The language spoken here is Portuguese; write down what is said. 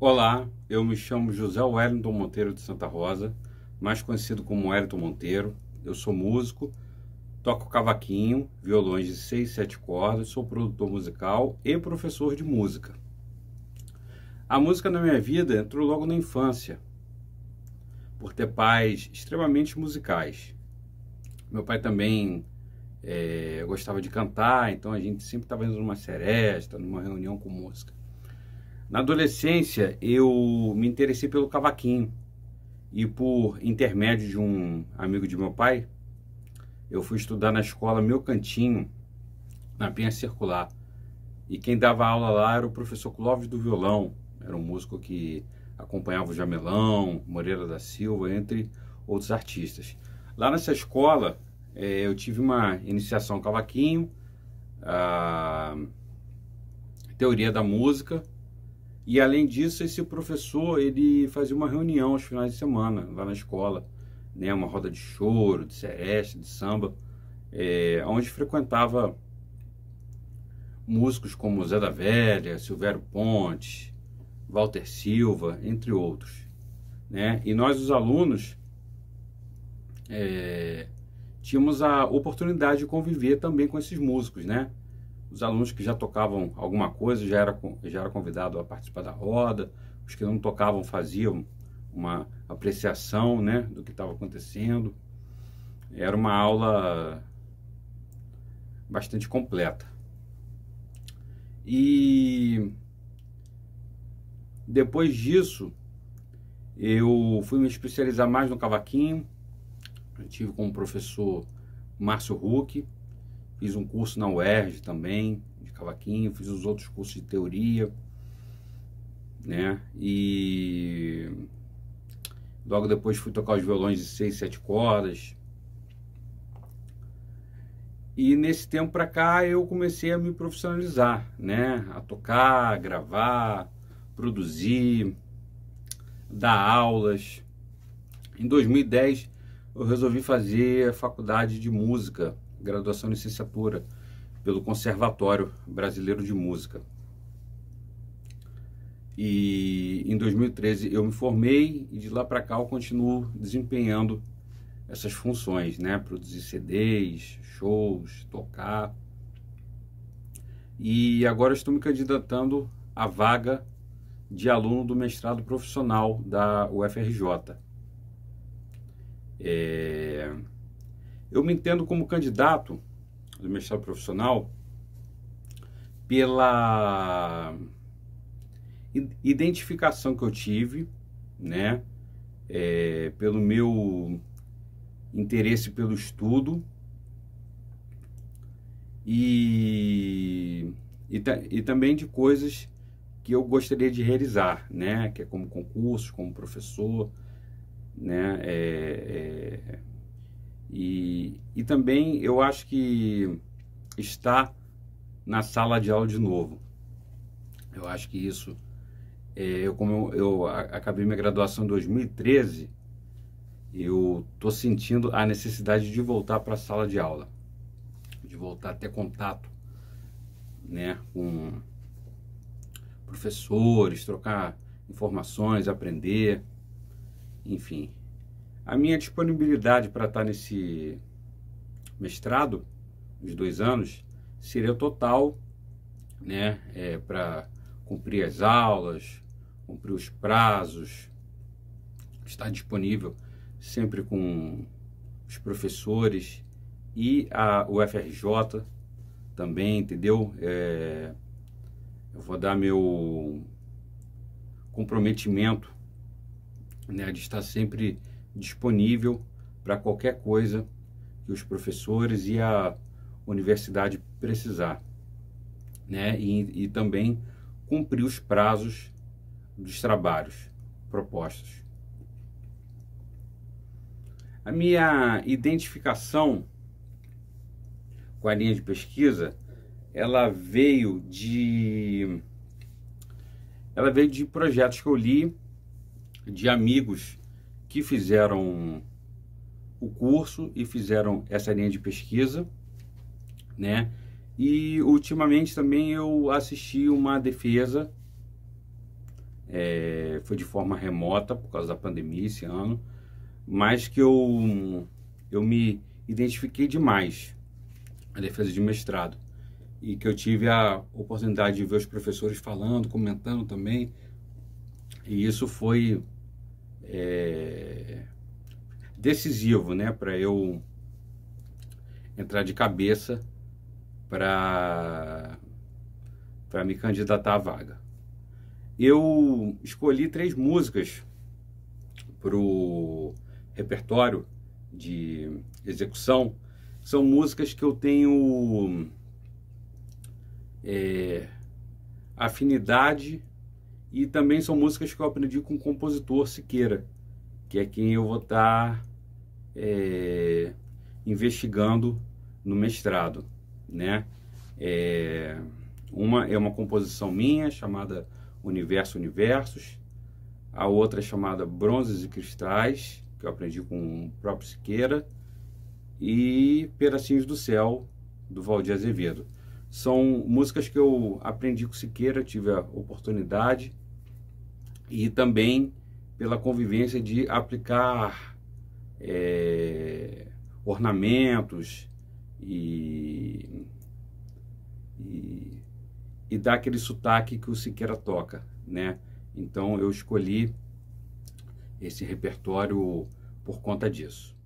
Olá, eu me chamo José Wellington Monteiro de Santa Rosa, mais conhecido como Wellington Monteiro. Eu sou músico, toco cavaquinho, violões de 6, 7 cordas, sou produtor musical e professor de música. A música na minha vida entrou logo na infância, por ter pais extremamente musicais. Meu pai também é, gostava de cantar, então a gente sempre estava indo numa seresta, numa reunião com música. Na adolescência, eu me interessei pelo cavaquinho e, por intermédio de um amigo de meu pai, eu fui estudar na escola Meu Cantinho, na Penha Circular. E quem dava aula lá era o professor Clóvis do Violão, era um músico que acompanhava o Jamelão, Moreira da Silva, entre outros artistas. Lá nessa escola, eh, eu tive uma iniciação cavaquinho, a teoria da música e além disso, esse professor ele fazia uma reunião aos finais de semana lá na escola, né? Uma roda de choro, de sereste, de samba, é, onde frequentava músicos como Zé da Velha, Silvério Ponte, Walter Silva, entre outros, né? E nós, os alunos, é, tínhamos a oportunidade de conviver também com esses músicos, né? os alunos que já tocavam alguma coisa já era, já era convidado a participar da roda, os que não tocavam faziam uma apreciação né, do que estava acontecendo. Era uma aula bastante completa. E depois disso, eu fui me especializar mais no cavaquinho. Eu tive com o professor Márcio Huck, Fiz um curso na UERJ também, de cavaquinho, fiz os outros cursos de teoria, né? E logo depois fui tocar os violões de seis, sete cordas. E nesse tempo para cá eu comecei a me profissionalizar, né? A tocar, a gravar, produzir, dar aulas. Em 2010 eu resolvi fazer a faculdade de música graduação em licenciatura pelo Conservatório Brasileiro de Música. E em 2013 eu me formei e de lá para cá eu continuo desempenhando essas funções, né? Produzir CDs, shows, tocar. E agora estou me candidatando à vaga de aluno do mestrado profissional da UFRJ. É... Eu me entendo como candidato do mestrado profissional pela identificação que eu tive, né? É, pelo meu interesse pelo estudo e, e, e, também de coisas que eu gostaria de realizar, né? Que é como concurso, como professor, né? É, é, e, e também eu acho que está na sala de aula de novo. Eu acho que isso, é, eu, como eu, eu acabei minha graduação em 2013, eu estou sentindo a necessidade de voltar para a sala de aula, de voltar a ter contato né, com professores, trocar informações, aprender, enfim. A minha disponibilidade para estar tá nesse mestrado, os dois anos, seria total, né, é, para cumprir as aulas, cumprir os prazos, estar disponível sempre com os professores e a UFRJ também, entendeu? É, eu vou dar meu comprometimento né, de estar sempre disponível para qualquer coisa que os professores e a universidade precisar, né? E, e também cumprir os prazos dos trabalhos propostos. A minha identificação com a linha de pesquisa, ela veio de ela veio de projetos que eu li de amigos que fizeram o curso e fizeram essa linha de pesquisa, né? E ultimamente também eu assisti uma defesa, é, foi de forma remota por causa da pandemia esse ano, mas que eu, eu me identifiquei demais a defesa de mestrado e que eu tive a oportunidade de ver os professores falando, comentando também, e isso foi é, decisivo, né, para eu entrar de cabeça para para me candidatar à vaga. Eu escolhi três músicas para o repertório de execução. São músicas que eu tenho é, afinidade e também são músicas que eu aprendi com o compositor Siqueira, que é quem eu vou estar tá, é, investigando no mestrado, né? É, uma é uma composição minha chamada Universo Universos, a outra é chamada Bronzes e Cristais, que eu aprendi com o próprio Siqueira, e Pedacinhos do Céu, do Valdir Azevedo. São músicas que eu aprendi com Siqueira, tive a oportunidade e também pela convivência de aplicar é, ornamentos e, e, e dar aquele sotaque que o Siqueira toca, né? Então eu escolhi esse repertório por conta disso.